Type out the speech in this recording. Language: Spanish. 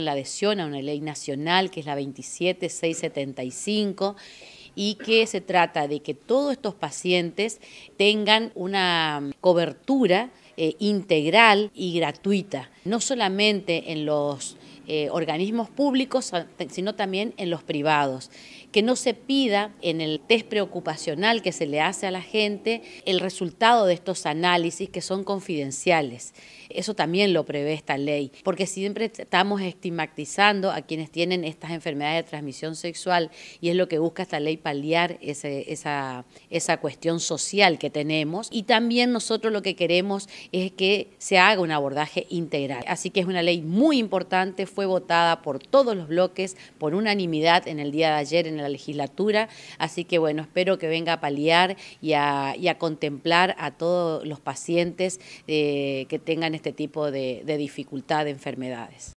la adhesión a una ley nacional que es la 27675 y que se trata de que todos estos pacientes tengan una cobertura eh, integral y gratuita no solamente en los eh, organismos públicos, sino también en los privados. Que no se pida en el test preocupacional que se le hace a la gente el resultado de estos análisis que son confidenciales. Eso también lo prevé esta ley, porque siempre estamos estigmatizando a quienes tienen estas enfermedades de transmisión sexual y es lo que busca esta ley paliar esa, esa cuestión social que tenemos. Y también nosotros lo que queremos es que se haga un abordaje integral. Así que es una ley muy importante, fue votada por todos los bloques, por unanimidad en el día de ayer en la legislatura, así que bueno, espero que venga a paliar y a, contemplar a todos los pacientes eh, que tengan este tipo de dificultad de enfermedades.